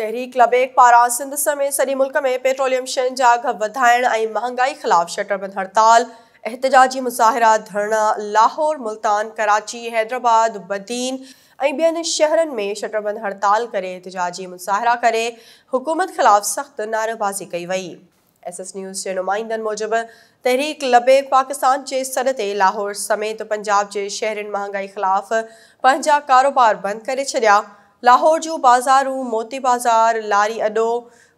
तहरीक लबेक पारा सिंध समेत सदी मुल्क में पेट्रोलियम शयुनि जा अघ वधाइण ऐं महांगाई शटरबंद हड़ताल एहतजाजी मुज़ाहरा धरना लाहौर मुल्तान कराची हैदराबाद बदीन बेन शहर में शटरबंद हड़ताल कर एहतजाजी मुज़ाहिरा कर हुकूमत खिलाफ़ सख्त नारेबाज़ी कई वही एस एस न्यूज़ के नुमाइंदन मूजिबि तहरीक लबेक पाकिस्तान के सर ते लाहौर समेत पंजाब के शहर महंगाई खिलाफ़ पंहिंजा कारोबार बंद करे छॾिया लाहौर जो बाज़ारू मोती बाज़ार लारी अॾो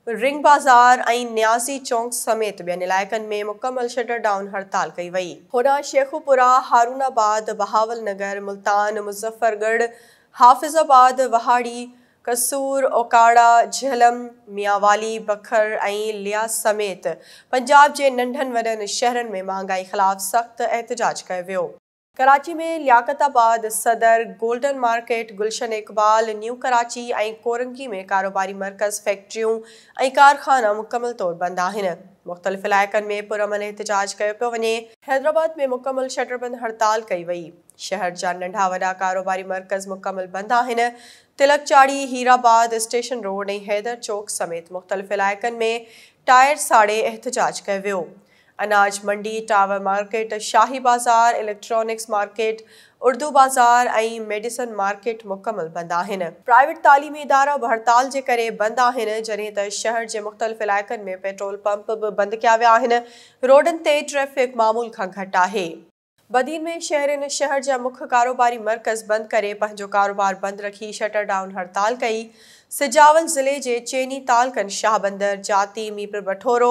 रिंग बाज़ार न्याज़ी चौंक समेत बन इलाक़ में मुकम्मल शटर डाउन हड़ताल कई वही होना शेखुपुरा हारूनाबाद बहावल नगर मुल्तान मुज़फ़्फ़रगढ़ हाफ़िज़ाबाद वहाड़ी कसूर ओकाड़ा झलम मियावाली बखर ऐं लिया समेत पंजाब के नंढन वॾनि शहरनि में महंगाई खिलाफ़ सख्त एहतजाज कयो कराची में Liaquatabad Saddar Golden Market Gulshan Iqbal New Karachi ऐं कोरंगी में कारोबारी मर्कज़ फैक्ट्रियों कारखाना मुकम्मल तौर बंद आहिनि मुख़्तलिफ़ इलाक में पुरमन एहतजाज किया पो वे हैदराबाद में मुकमल शटरबंद हड़ताल कई वही शहर जहाँ नंढा वा कारोबारी मर्कज़ मुकम्मल बंद आहिनि तिलक चाड़ी हीराबाद स्टेशन रोड हैदर चौक समेत मुख़्तलिफ़ इलाक में टायर साड़े एहतजाज किया अनाज मंडी टावर मार्केट शाही बाज़ार इलेक्ट्रॉनिक्स मार्केट उर्दू बाज़ार ए मेडिसन मार्केट मुकमल बंद आहिनि प्राइवेट तलीमी इदारा हड़ताल के करे बंदि आहिनि जॾहिं त शहर जे मुख़्तलिफ़ इलाक़ में पेट्रोल पंप भी बंद क्या वह आहिनि ट्रैफ़िक मामूल का घट है बदीन में शहर शहर ज मुख्य कारोबारी मर्कज़ बंद करो कारोबार बंद रखी शटर डाउन हड़ताल कई सिजावल ज़िले के चेनी तालकन शाहबंदर जाति मीपुर बठोरो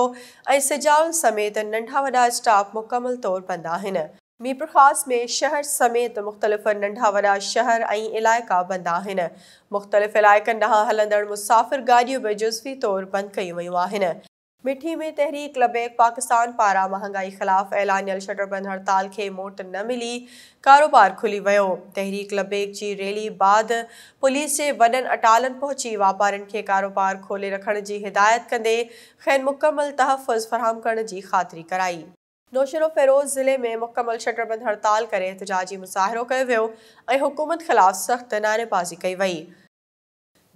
ऐं सिजावल समेत नंढा वा स्टाफ मुकमल तौर बंद आहिनि मीरपुर ख़ास में शहर समेत मुख़्तलिफ़ नंढा वा शहर ऐं इलाइक़ा बंदि मुख़्तलिफ़ इलाक़ ॾांहुं हलंदड़ मुसाफ़िर गाॾियूं भी जुज़वी तौर बंद कयूं वयूं आहिनि मिठी में तहरीक लबैक पाकिस्तान पारा महंगाई ख़िलाफ़ ऐलानियल शटरबंद हड़ताल के मोट न मिली कारोबार खुली वो तहरीक लबैक की रैली बाद पुलिस जे वन अटालन पहुंची वापारियुनि के कारोबार खोले रखण की हिदायत कंदे खैर मुकमल तहफ़ुज़ फ़राहम कर जी ख़ातिरी कराई नौशरो फेरोज़ ज़िले में मुकम्मल शटरबंद हड़ताल कर एहतजाजी मुज़ाहिरो कयो हुकूमत ख़िलाफ़ु सख़्त नारेबाज़ी कई वही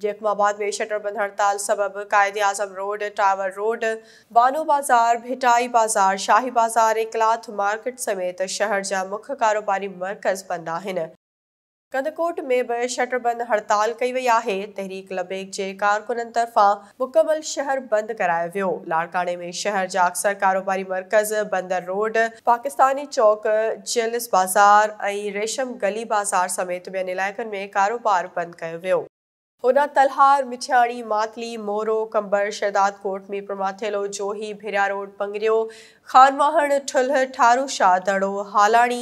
जैकमाबाद में शटरबंद हड़ताल सबब Quaid Azam road tower road Bano Bazaar Bhitai बाजार शाही बाजार इकलात मार्केट समेत शहर ज मुख्य कारोबारी मर्कज़ बंद आहिनि कंदकोट में बि शटरबंद हड़ताल कई वही है तहरीक लबेक के कारकुन तरफा मुकमल शहर बंद कराया वो लाड़काणे में शहर जा अक्सर कारोबारी मर्कज़ बंदर रोड पाकिस्तानी चौक जेलिस बाज़ार ऐं रेशम गली बाज़ार समेत बेन इलाक़ में कारोबार बंद कयो होना तलहार मिठियाणी मातली मोरो कंबर शहदाद कोट मीरपुर माथेलो जोही भिरिया रोड पंगरियो खानवाहण ठुल्ह ठारू शाह दड़ो हालाणी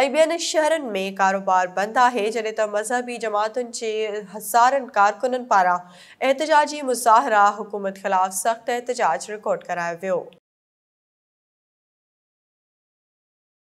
ऐं ॿियनि में कारोबार बंद है जॾहिं त मज़हबी जमातुनि के हज़ारनि कारकुननि पारा एहतजाजी मुजाहरा हुकूमत खिलाफ़ सख्त एहतजाज रिकॉर्ड करायो वो